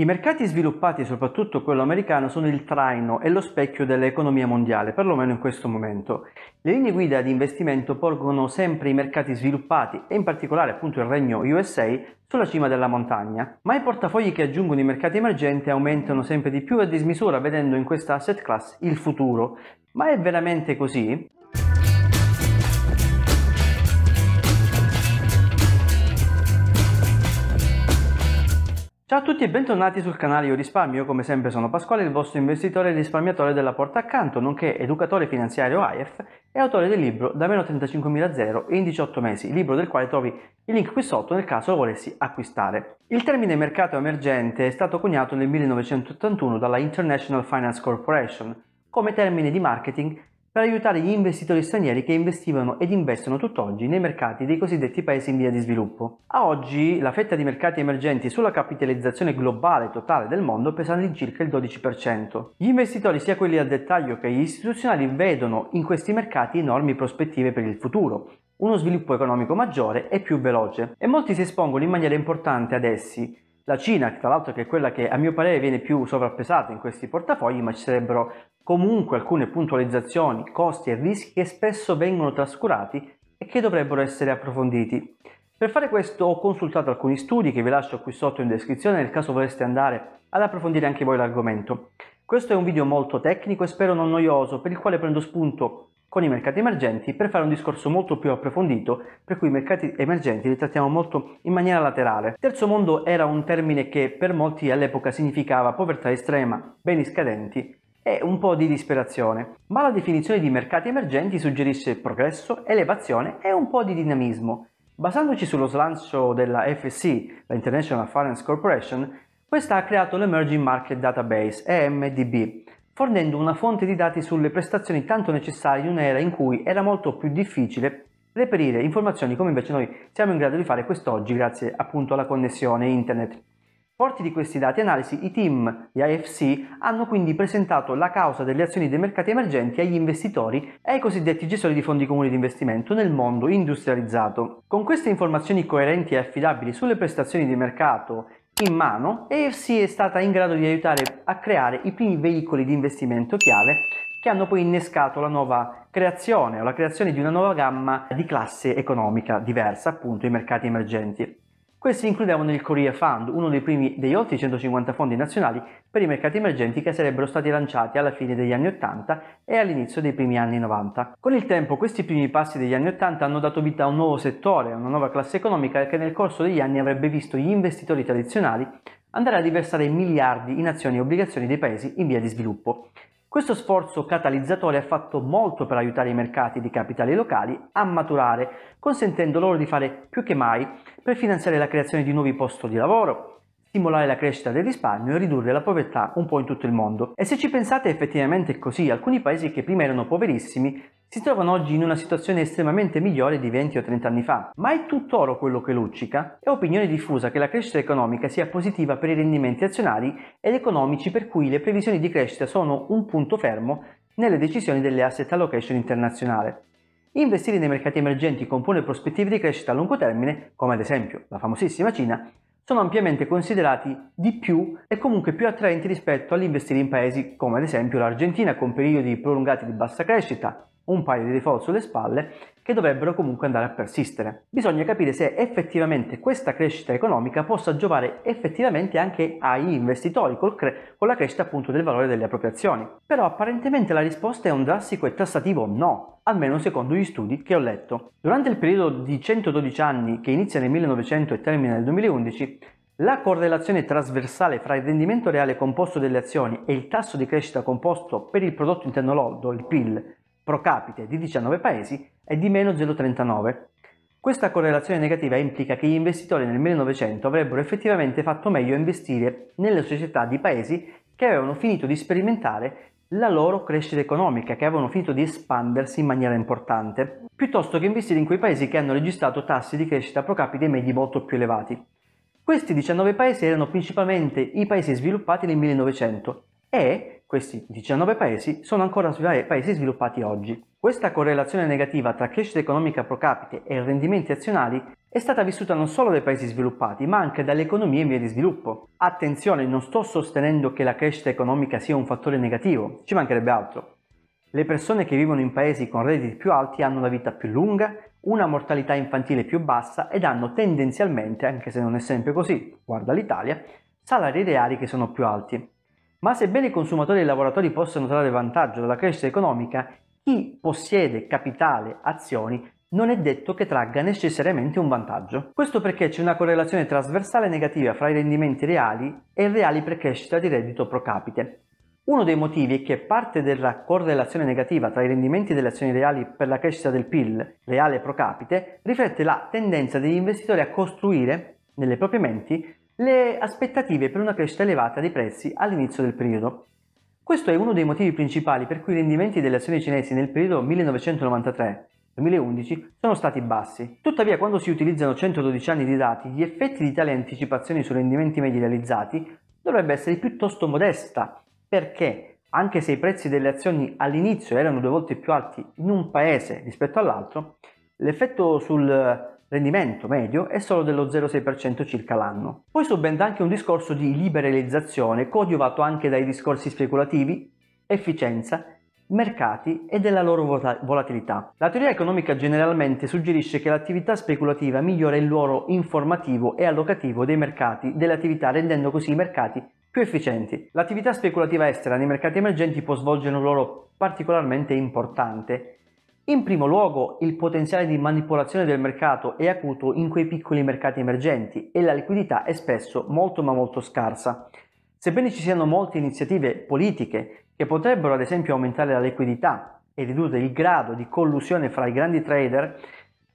I mercati sviluppati, soprattutto quello americano, sono il traino e lo specchio dell'economia mondiale, perlomeno in questo momento. Le linee guida di investimento porgono sempre i mercati sviluppati e in particolare appunto il Regno USA sulla cima della montagna, ma i portafogli che aggiungono i mercati emergenti aumentano sempre di più a dismisura vedendo in questa asset class il futuro. Ma è veramente così? Ciao a tutti e bentornati sul canale Io Risparmio, come sempre sono Pasquale, il vostro investitore e risparmiatore della porta accanto, nonché educatore finanziario AIF e autore del libro Da meno 35.000 in 18 mesi, libro del quale trovi il link qui sotto nel caso lo volessi acquistare. Il termine mercato emergente è stato coniato nel 1981 dalla International Finance Corporation come termine di marketing per aiutare gli investitori stranieri che investivano ed investono tutt'oggi nei mercati dei cosiddetti paesi in via di sviluppo. A oggi la fetta di mercati emergenti sulla capitalizzazione globale totale del mondo pesa all'incirca il 12%. Gli investitori, sia quelli a dettaglio che gli istituzionali, vedono in questi mercati enormi prospettive per il futuro, uno sviluppo economico maggiore e più veloce, e molti si espongono in maniera importante ad essi, la Cina, tra l'altro che è quella che a mio parere viene più sovrappesata in questi portafogli, ma ci sarebbero comunque alcune puntualizzazioni, costi e rischi che spesso vengono trascurati e che dovrebbero essere approfonditi. Per fare questo ho consultato alcuni studi che vi lascio qui sotto in descrizione nel caso voleste andare ad approfondire anche voi l'argomento. Questo è un video molto tecnico e spero non noioso, per il quale prendo spunto con i mercati emergenti per fare un discorso molto più approfondito, per cui i mercati emergenti li trattiamo molto in maniera laterale. Terzo mondo era un termine che per molti all'epoca significava povertà estrema, beni scadenti e un po' di disperazione. Ma la definizione di mercati emergenti suggerisce progresso, elevazione e un po' di dinamismo. Basandoci sullo slancio della FSC, la International Finance Corporation, questa ha creato l'Emerging Market Database, EMDB, fornendo una fonte di dati sulle prestazioni tanto necessarie in un'era in cui era molto più difficile reperire informazioni come invece noi siamo in grado di fare quest'oggi grazie appunto alla connessione internet. Forti di questi dati e analisi, i team, di IFC, hanno quindi presentato la causa delle azioni dei mercati emergenti agli investitori e ai cosiddetti gestori di fondi comuni di investimento nel mondo industrializzato. Con queste informazioni coerenti e affidabili sulle prestazioni di mercato in mano, AFC è stata in grado di aiutare a creare i primi veicoli di investimento chiave che hanno poi innescato la nuova creazione o la creazione di una nuova gamma di classe economica diversa, appunto i mercati emergenti. Questi includevano il Korea Fund, uno dei primi degli oltre 150 fondi nazionali per i mercati emergenti che sarebbero stati lanciati alla fine degli anni 80 e all'inizio dei primi anni 90. Con il tempo questi primi passi degli anni 80 hanno dato vita a un nuovo settore, a una nuova classe economica che nel corso degli anni avrebbe visto gli investitori tradizionali andare a riversare miliardi in azioni e obbligazioni dei paesi in via di sviluppo. Questo sforzo catalizzatore ha fatto molto per aiutare i mercati di capitali locali a maturare, consentendo loro di fare più che mai per finanziare la creazione di nuovi posti di lavoro, stimolare la crescita del risparmio e ridurre la povertà un po' in tutto il mondo. E se ci pensate effettivamente è così, alcuni paesi che prima erano poverissimi si trovano oggi in una situazione estremamente migliore di 20 o 30 anni fa. Ma è tutt'oro quello che luccica? È opinione diffusa che la crescita economica sia positiva per i rendimenti azionari ed economici per cui le previsioni di crescita sono un punto fermo nelle decisioni delle asset allocation internazionale. Investire nei mercati emergenti con buone prospettive di crescita a lungo termine, come ad esempio la famosissima Cina, sono ampiamente considerati di più e comunque più attraenti rispetto all'investire in paesi come ad esempio l'Argentina con periodi prolungati di bassa crescita, un paio di default sulle spalle che dovrebbero comunque andare a persistere. Bisogna capire se effettivamente questa crescita economica possa giovare effettivamente anche agli investitori col cre- con la crescita appunto del valore delle proprie azioni. Però apparentemente la risposta è un drastico e tassativo no, almeno secondo gli studi che ho letto. Durante il periodo di 112 anni che inizia nel 1900 e termina nel 2011, la correlazione trasversale fra il rendimento reale composto delle azioni e il tasso di crescita composto per il prodotto interno lordo, il PIL, pro capite di 19 paesi è di meno 0,39. Questa correlazione negativa implica che gli investitori nel 1900 avrebbero effettivamente fatto meglio a investire nelle società di paesi che avevano finito di sperimentare la loro crescita economica, che avevano finito di espandersi in maniera importante, piuttosto che investire in quei paesi che hanno registrato tassi di crescita pro capite medi molto più elevati. Questi 19 paesi erano principalmente i paesi sviluppati nel 1900 e questi 19 paesi sono ancora eh, paesi sviluppati oggi. Questa correlazione negativa tra crescita economica pro capite e rendimenti azionali è stata vissuta non solo dai paesi sviluppati, ma anche dalle economie in via di sviluppo. Attenzione, non sto sostenendo che la crescita economica sia un fattore negativo, ci mancherebbe altro. Le persone che vivono in paesi con redditi più alti hanno una vita più lunga, una mortalità infantile più bassa ed hanno tendenzialmente, anche se non è sempre così, guarda l'Italia, salari reali che sono più alti. Ma sebbene i consumatori e i lavoratori possano trarre vantaggio dalla crescita economica, chi possiede capitale, azioni, non è detto che tragga necessariamente un vantaggio. Questo perché c'è una correlazione trasversale negativa fra i rendimenti reali e i reali per crescita di reddito pro capite. Uno dei motivi è che parte della correlazione negativa tra i rendimenti delle azioni reali per la crescita del PIL reale pro capite riflette la tendenza degli investitori a costruire nelle proprie menti le aspettative per una crescita elevata dei prezzi all'inizio del periodo. Questo è uno dei motivi principali per cui i rendimenti delle azioni cinesi nel periodo 1993-2011 sono stati bassi. Tuttavia, quando si utilizzano 112 anni di dati, gli effetti di tali anticipazioni sui rendimenti medi realizzati dovrebbe essere piuttosto modesta, perché anche se i prezzi delle azioni all'inizio erano due volte più alti in un paese rispetto all'altro, l'effetto sul rendimento medio è solo dello 0,6% circa l'anno. Poi subentra anche un discorso di liberalizzazione coadiuvato anche dai discorsi speculativi, efficienza, mercati e della loro volatilità. La teoria economica generalmente suggerisce che l'attività speculativa migliora il ruolo informativo e allocativo dei mercati delle attività rendendo così i mercati più efficienti. L'attività speculativa estera nei mercati emergenti può svolgere un ruolo particolarmente importante in primo luogo, il potenziale di manipolazione del mercato è acuto in quei piccoli mercati emergenti e la liquidità è spesso molto ma molto scarsa. Sebbene ci siano molte iniziative politiche che potrebbero ad esempio aumentare la liquidità e ridurre il grado di collusione fra i grandi trader,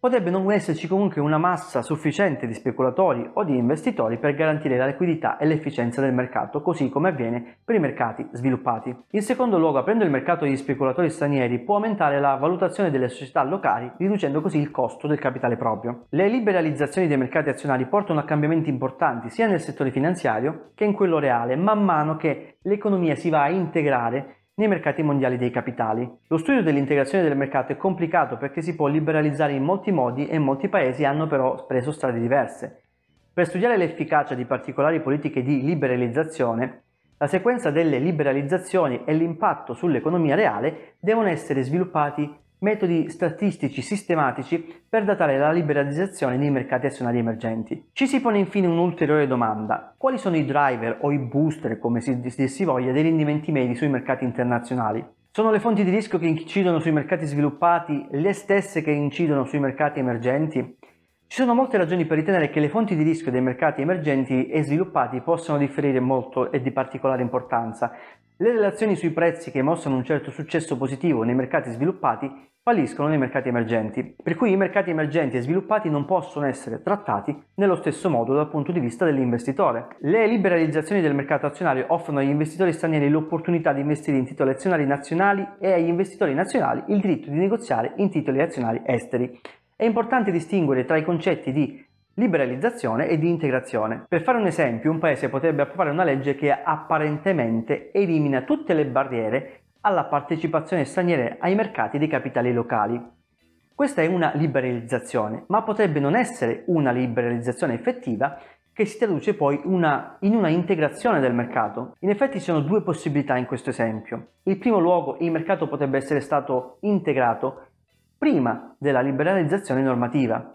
potrebbe non esserci comunque una massa sufficiente di speculatori o di investitori per garantire la liquidità e l'efficienza del mercato, così come avviene per i mercati sviluppati. In secondo luogo, aprendo il mercato agli speculatori stranieri può aumentare la valutazione delle società locali, riducendo così il costo del capitale proprio. Le liberalizzazioni dei mercati azionari portano a cambiamenti importanti sia nel settore finanziario che in quello reale, man mano che l'economia si va a integrare nei mercati mondiali dei capitali. Lo studio dell'integrazione del mercato è complicato perché si può liberalizzare in molti modi e molti paesi hanno però preso strade diverse. Per studiare l'efficacia di particolari politiche di liberalizzazione, la sequenza delle liberalizzazioni e l'impatto sull'economia reale devono essere sviluppati metodi statistici sistematici per datare la liberalizzazione nei mercati azionari emergenti. Ci si pone infine un'ulteriore domanda. Quali sono i driver o i booster, come si dissi voglia, dei rendimenti medi sui mercati internazionali? Sono le fonti di rischio che incidono sui mercati sviluppati le stesse che incidono sui mercati emergenti? Ci sono molte ragioni per ritenere che le fonti di rischio dei mercati emergenti e sviluppati possano differire molto e di particolare importanza, le relazioni sui prezzi che mostrano un certo successo positivo nei mercati sviluppati falliscono nei mercati emergenti, per cui i mercati emergenti e sviluppati non possono essere trattati nello stesso modo dal punto di vista dell'investitore. Le liberalizzazioni del mercato azionario offrono agli investitori stranieri l'opportunità di investire in titoli azionari nazionali e agli investitori nazionali il diritto di negoziare in titoli azionari esteri. È importante distinguere tra i concetti di liberalizzazione e di integrazione. Per fare un esempio, un paese potrebbe approvare una legge che apparentemente elimina tutte le barriere alla partecipazione straniera ai mercati dei capitali locali. Questa è una liberalizzazione, ma potrebbe non essere una liberalizzazione effettiva che si traduce poi una, in una integrazione del mercato. In effetti ci sono due possibilità in questo esempio. In primo luogo il mercato potrebbe essere stato integrato prima della liberalizzazione normativa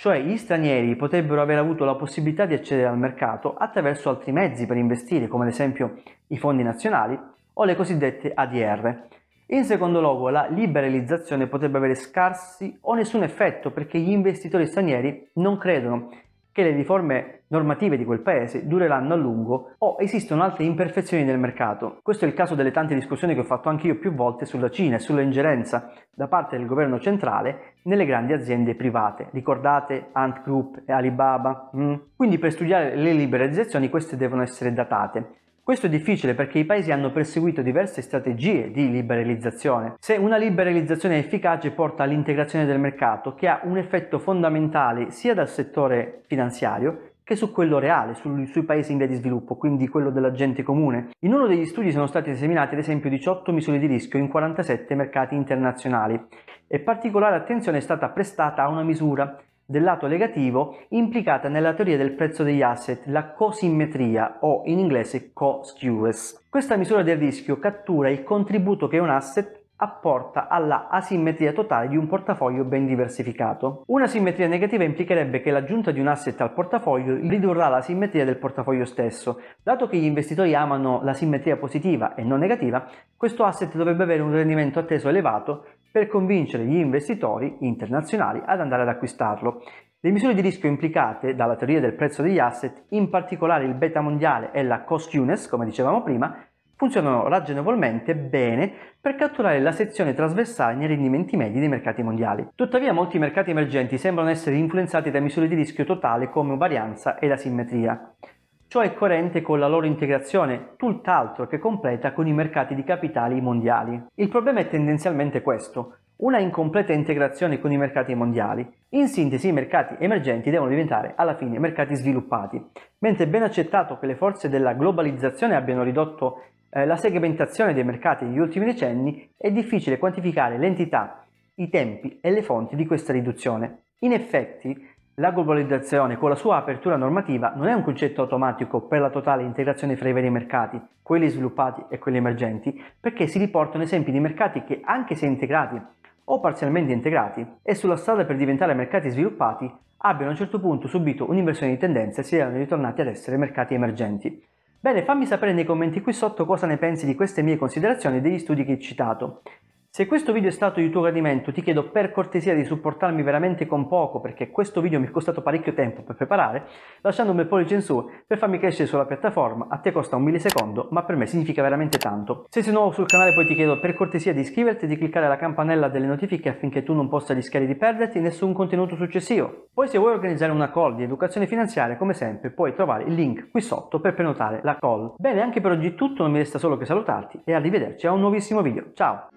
cioè gli stranieri potrebbero aver avuto la possibilità di accedere al mercato attraverso altri mezzi per investire, come ad esempio i fondi nazionali o le cosiddette ADR. In secondo luogo, la liberalizzazione potrebbe avere scarsi o nessun effetto perché gli investitori stranieri non credono che le riforme normative di quel paese dureranno a lungo o esistono altre imperfezioni nel mercato. Questo è il caso delle tante discussioni che ho fatto anche io più volte sulla Cina e sulla ingerenza da parte del governo centrale nelle grandi aziende private. Ricordate Ant Group e Alibaba? Mm? Quindi per studiare le liberalizzazioni queste devono essere datate questo è difficile perché i paesi hanno perseguito diverse strategie di liberalizzazione. Se una liberalizzazione efficace porta all'integrazione del mercato che ha un effetto fondamentale sia dal settore finanziario che su quello reale, su, sui paesi in via di sviluppo, quindi quello della gente comune. In uno degli studi sono stati esaminati ad esempio 18 misure di rischio in 47 mercati internazionali e particolare attenzione è stata prestata a una misura del lato legativo implicata nella teoria del prezzo degli asset, la cosimmetria o in inglese co-skewness. Questa misura del rischio cattura il contributo che un asset apporta alla asimmetria totale di un portafoglio ben diversificato. Una simmetria negativa implicherebbe che l'aggiunta di un asset al portafoglio ridurrà la simmetria del portafoglio stesso. Dato che gli investitori amano la simmetria positiva e non negativa, questo asset dovrebbe avere un rendimento atteso elevato per convincere gli investitori internazionali ad andare ad acquistarlo. Le misure di rischio implicate dalla teoria del prezzo degli asset, in particolare il beta mondiale e la cost-uness, come dicevamo prima, funzionano ragionevolmente bene per catturare la sezione trasversale nei rendimenti medi dei mercati mondiali. Tuttavia molti mercati emergenti sembrano essere influenzati da misure di rischio totale come varianza ed asimmetria. Ciò è coerente con la loro integrazione, tutt'altro che completa, con i mercati di capitali mondiali. Il problema è tendenzialmente questo, una incompleta integrazione con i mercati mondiali. In sintesi, i mercati emergenti devono diventare alla fine mercati sviluppati. Mentre è ben accettato che le forze della globalizzazione abbiano ridotto eh, la segmentazione dei mercati negli ultimi decenni, è difficile quantificare l'entità, i tempi e le fonti di questa riduzione. In effetti, la globalizzazione, con la sua apertura normativa, non è un concetto automatico per la totale integrazione fra i vari mercati, quelli sviluppati e quelli emergenti, perché si riportano esempi di mercati che, anche se integrati o parzialmente integrati, e sulla strada per diventare mercati sviluppati, abbiano a un certo punto subito un'inversione di tendenza e si erano ritornati ad essere mercati emergenti. Bene, fammi sapere nei commenti qui sotto cosa ne pensi di queste mie considerazioni e degli studi che hai citato. Se questo video è stato di tuo gradimento ti chiedo per cortesia di supportarmi veramente con poco perché questo video mi è costato parecchio tempo per preparare, lasciando un bel pollice in su per farmi crescere sulla piattaforma, a te costa un millisecondo ma per me significa veramente tanto. Se sei nuovo sul canale poi ti chiedo per cortesia di iscriverti e di cliccare la campanella delle notifiche affinché tu non possa rischiare di perderti nessun contenuto successivo. Poi se vuoi organizzare una call di educazione finanziaria come sempre puoi trovare il link qui sotto per prenotare la call. Bene anche per oggi è tutto, non mi resta solo che salutarti e arrivederci a un nuovissimo video. Ciao!